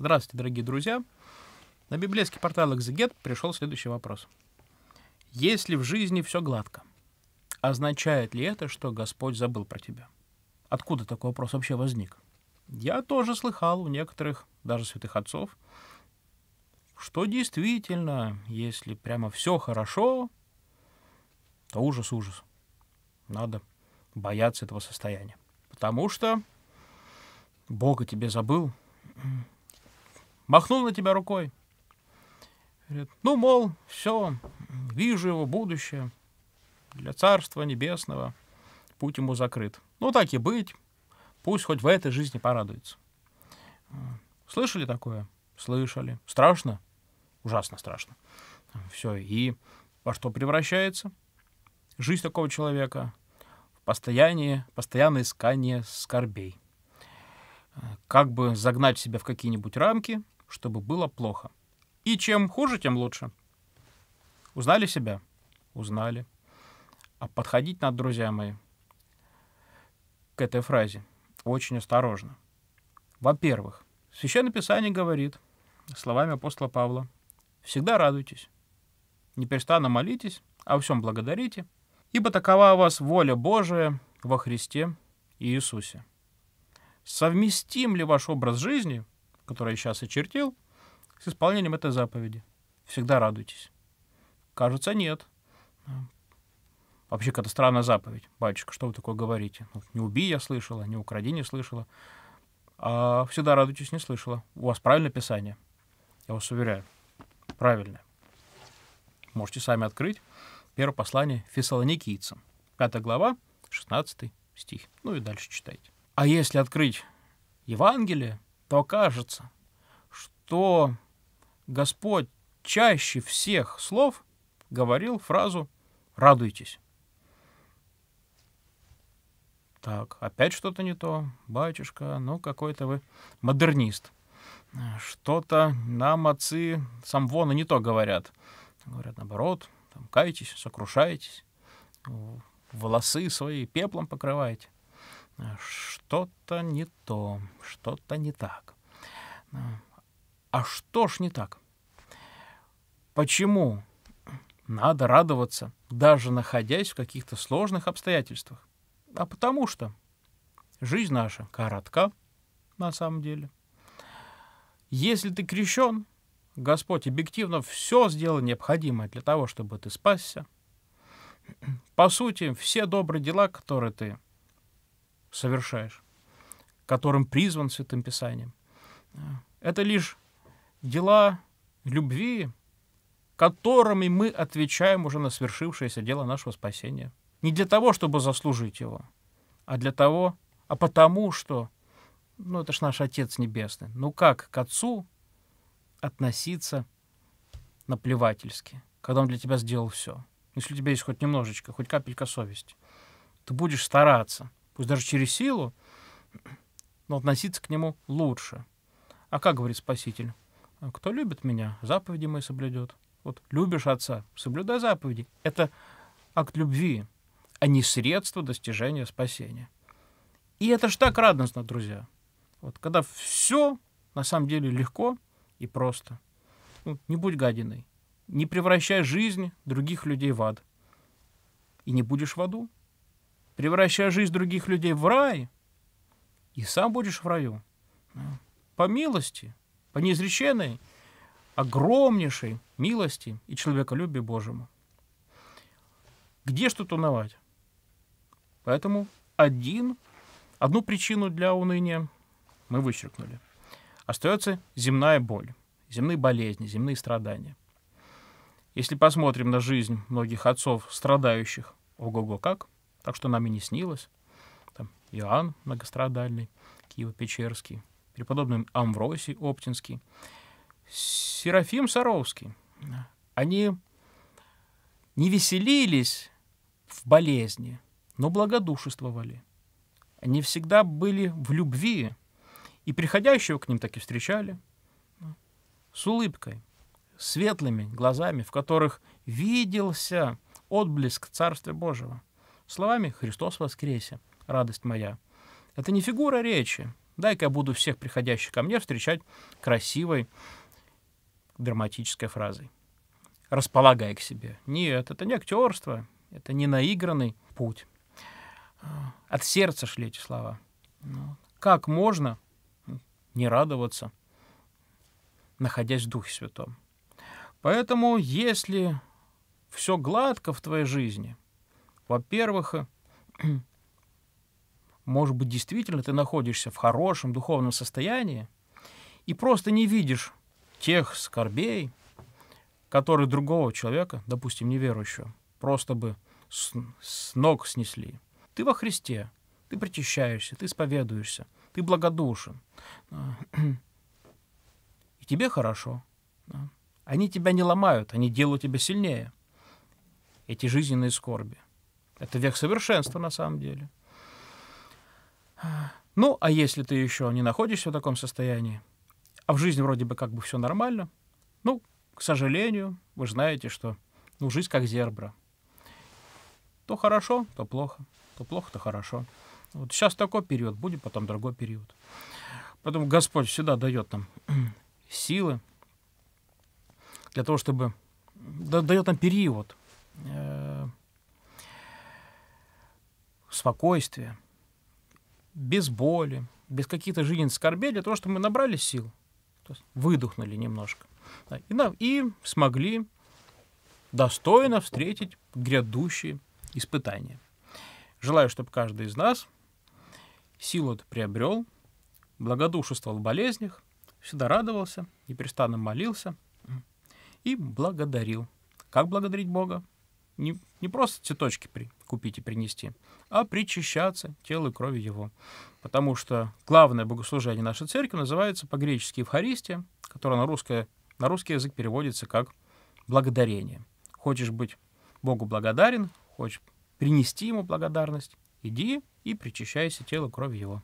Здравствуйте, дорогие друзья. На библейский портал «Экзегет» пришел следующий вопрос. Если в жизни все гладко, означает ли это, что Господь забыл про тебя? Откуда такой вопрос вообще возник? Я тоже слыхал у некоторых, даже святых отцов, что действительно, если прямо все хорошо, то ужас-ужас. Надо бояться этого состояния. Потому что Бога тебе забыл, махнул на тебя рукой. Говорит, ну, мол, все, вижу его будущее для Царства Небесного, путь ему закрыт. Ну, так и быть, пусть хоть в этой жизни порадуется. Слышали такое? Слышали. Страшно? Ужасно страшно. Все, и во что превращается жизнь такого человека? В постояние, постоянное искание скорбей. Как бы загнать себя в какие-нибудь рамки – чтобы было плохо. И чем хуже, тем лучше. Узнали себя? Узнали. А подходить надо, друзья мои, к этой фразе очень осторожно. Во-первых, Священное Писание говорит, словами апостола Павла, «Всегда радуйтесь, не непрестанно молитесь, а о всем благодарите, ибо такова у вас воля Божия во Христе и Иисусе». Совместим ли ваш образ жизни – который я сейчас очертил, с исполнением этой заповеди. Всегда радуйтесь. Кажется, нет. Вообще какая-то странная заповедь. Батюшка, что вы такое говорите? Ну, не убий я слышала, не укради, не слышала. А всегда радуйтесь, не слышала. У вас правильное писание. Я вас уверяю. Правильное. Можете сами открыть. Первое послание фессалоникийцам. 5 глава, 16 стих. Ну и дальше читайте. А если открыть Евангелие, то окажется, что Господь чаще всех слов говорил фразу «радуйтесь». Так, опять что-то не то. Батюшка, ну какой-то вы модернист. Что-то нам отцы самвона не то говорят. Говорят наоборот, там, кайтесь, сокрушайтесь, волосы свои пеплом покрываете что-то не то, что-то не так. А, а что ж не так? Почему надо радоваться, даже находясь в каких-то сложных обстоятельствах? А потому что жизнь наша коротка, на самом деле. Если ты крещен, Господь объективно все сделал необходимое для того, чтобы ты спасся. По сути, все добрые дела, которые ты совершаешь, которым призван Святым Писанием. Это лишь дела любви, которыми мы отвечаем уже на свершившееся дело нашего спасения. Не для того, чтобы заслужить его, а для того, а потому что, ну это ж наш Отец Небесный, ну как к Отцу относиться наплевательски, когда Он для тебя сделал все. Если у тебя есть хоть немножечко, хоть капелька совести, ты будешь стараться, пусть даже через силу, но относиться к нему лучше. А как говорит Спаситель? Кто любит меня, заповеди мои соблюдет. Вот любишь отца, соблюдай заповеди. Это акт любви, а не средство достижения спасения. И это ж так радостно, друзья. Вот когда все на самом деле легко и просто. Ну, не будь гадиной. Не превращай жизнь других людей в ад. И не будешь в аду превращая жизнь других людей в рай, и сам будешь в раю. Ну, по милости, по неизреченной, огромнейшей милости и человеколюбию Божьему. Где что туновать? Поэтому один, одну причину для уныния мы вычеркнули. Остается земная боль, земные болезни, земные страдания. Если посмотрим на жизнь многих отцов, страдающих, ого-го как – так что нам и не снилось. Там Иоанн многострадальный, Киево-Печерский, преподобный Амвросий Оптинский, Серафим Саровский. Они не веселились в болезни, но благодушествовали. Они всегда были в любви, и приходящего к ним таки встречали с улыбкой, светлыми глазами, в которых виделся отблеск Царствия Божьего словами «Христос воскресе, радость моя». Это не фигура речи. Дай-ка я буду всех приходящих ко мне встречать красивой драматической фразой. Располагай к себе. Нет, это не актерство, это не наигранный путь. Э, от сердца шли эти слова. Ну, как можно не радоваться, находясь в Духе Святом? Поэтому, если все гладко в твоей жизни — во-первых, может быть, действительно ты находишься в хорошем духовном состоянии и просто не видишь тех скорбей, которые другого человека, допустим, неверующего, просто бы с, с ног снесли. Ты во Христе, ты причащаешься, ты исповедуешься, ты благодушен. И тебе хорошо. Они тебя не ломают, они делают тебя сильнее. Эти жизненные скорби. Это век совершенства на самом деле. Ну, а если ты еще не находишься в таком состоянии, а в жизни вроде бы как бы все нормально, ну, к сожалению, вы знаете, что ну, жизнь как зербра. То хорошо, то плохо, то плохо, то хорошо. Вот сейчас такой период, будет потом другой период. Поэтому Господь всегда дает нам силы для того, чтобы дает нам период, э, спокойствии, без боли, без каких-то жизненных скорбей, для того, чтобы мы набрали сил, то есть выдохнули немножко, да, и, на, и смогли достойно встретить грядущие испытания. Желаю, чтобы каждый из нас силу приобрел, благодушествовал в болезнях, всегда радовался, непрестанно молился и благодарил. Как благодарить Бога? не, не просто цветочки при, купить и принести, а причащаться телу и крови его. Потому что главное богослужение нашей церкви называется по-гречески Евхаристия, которая на, русское, на русский язык переводится как «благодарение». Хочешь быть Богу благодарен, хочешь принести Ему благодарность, иди и причащайся телу и крови Его.